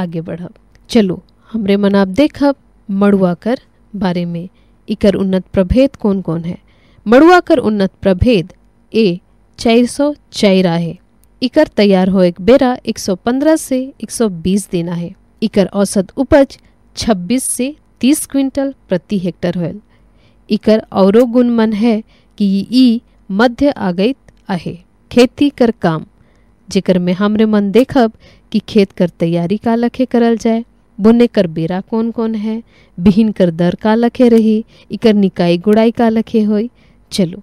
आगे बढ़ब चलो हमरे मन आप देखब मड़ुआ कर बारे में इकर उन्नत प्रभेद कौन कौन है मड़ुआ कर उन्नत प्रभेद ए चार सौ चैरा है इकर तैयार हो एक बेरा 115 से 120 दिन है इकर औसत उपज 26 से 30 क्विंटल प्रति हेक्टर होल इकर औरो गुण मन है कि ई मध्य आगत आहे खेती कर काम जेकर हमरे मन देखब कि खेत कर तैयारी का लखे करल जाए बुने कर बेरा कौन कौन है बिहीन कर दर का लखे रही इकर निकाई गुड़ाई का लखे हो चलो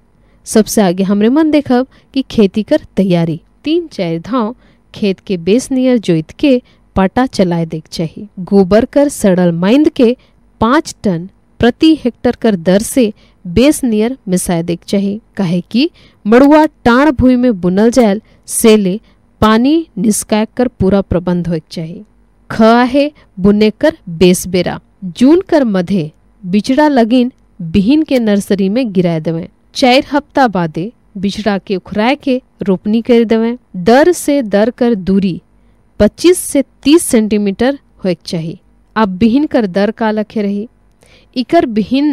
सबसे आगे हमरे मन देखब कि खेती कर तैयारी तीन चार धाव खेत के बेस नियर जोत के पाटा चलाए देख चाहिए गोबर कर सड़ल माइंद के पाँच टन प्रति हेक्टर कर दर से बेस नियर मिसाए देख चाहिए कहे कि मड़ुआ टाण भूई में बुनल जाए सेले पानी निसकाय कर पूरा प्रबंध हो चाहिए ख आहे बुनेकर बेसबेरा जून कर मधे बिचड़ा लगिन बिहीन के नर्सरी में गिराए देवे चार हफ्ता बादे बिचड़ा के उखराए के रोपनी कर देवे दर से दर कर दूरी 25 से 30 सेंटीमीटर हो चाहिए अब बिहीन कर दर का लखे रही इकर बिहीन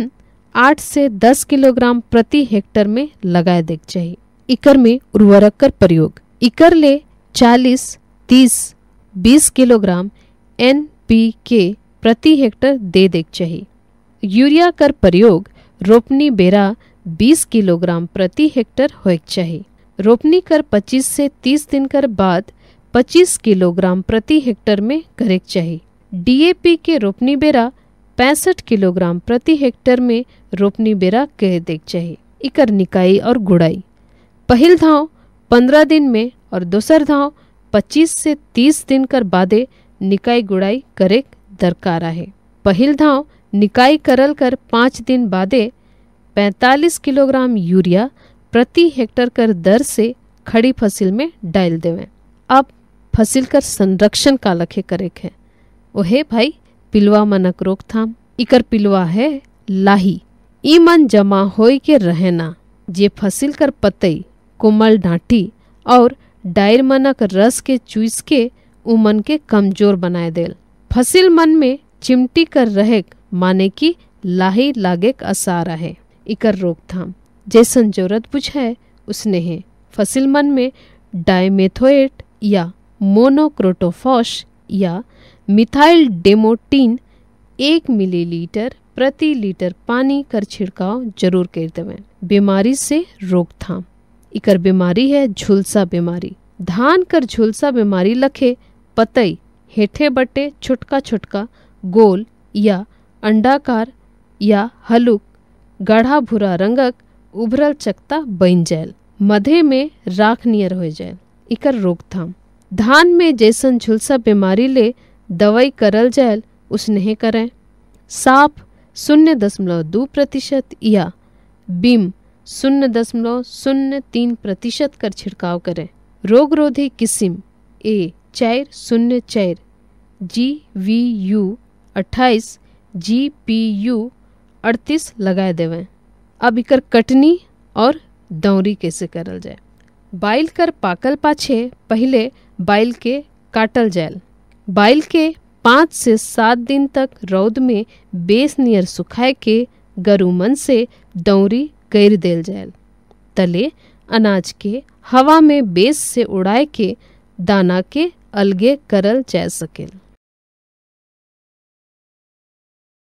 8 से 10 किलोग्राम प्रति हेक्टर में लगाए देख चाहिए इकर में उर्वरक कर प्रयोग इकर ले चालीस तीस बीस किलोग्राम एन पी के प्रति हेक्टर दे देक चाहिए यूरिया कर प्रयोग रोपनी बेरा 20 किलोग्राम प्रति हेक्टर हो चाहिए रोपनी कर 25 से 30 दिन कर बाद 25 किलोग्राम प्रति हेक्टर में करे चाहिए डीएपी के रोपनी बेरा पैंसठ किलोग्राम प्रति हेक्टर में रोपनी बेरा कह देख चाहिए इकर निकाई और गुड़ाई पहल धाव पंद्रह दिन में और दूसर धाव पच्चीस से तीस दिन कर बादे निकाय गुड़ाई करे दरकार है पहल धाव निकाय करल कर पाँच दिन बादे पैंतालीस किलोग्राम यूरिया प्रति हेक्टर कर दर से खड़ी फसल में डाल देवे अब फसल कर संरक्षण का लखे करे है ओहे भाई पिलवा मनक रोकथाम इकर पिलवा है लाही ई मन जमा होई के रहना जे फसल कर पतई कोमल डांटी और डायर मनक रस के चूस के उ मन के कमजोर बनाए दे फसिल मन में चिमटी कर रहे माने की लाही लागे असारा है इकर रोकथाम जैसन जरूरत बुझ है उसने है फसिल मन में डायमेथोएट या मोनोक्रोटोफॉश या मिथाइल डेमोटीन एक मिलीलीटर प्रति लीटर पानी कर छिड़काव जरूर कर देवें बीमारी से रोकथाम इकर बीमारी है झुलसा बीमारी धान कर झुलसा बीमारी लखे पतई हेठे बटे छुटका छुटका गोल या अंडाकार या हलुक गाढ़ा भूरा रंगक उभरल चकता बन जाए मधे में राख नियर हो जाए इकर रोकथाम धान में जैसन झुलसा बीमारी ले दवाई करल जायल उसने करें साफ शून्य दशमलव दो प्रतिशत या बीम शून्य दशमलव शून्य तीन प्रतिशत कर छिड़काव करें रोगरोधी किस्म ए चार शून्य चार जी वी यू अट्ठाईस जी पी यू अड़तीस लगा देवें अब इकर कटनी और दौरी कैसे करल जाए बाइल कर पाकल पाछे पहले बाइल के काटल जाए बाइल के पाँच से सात दिन तक रौद में बेस नियर सुखाए के गरुमन से दौरी कर दिल जाए तले अनाज के हवा में बेस से उड़ाए के दाना के अलगे करल जा सकेल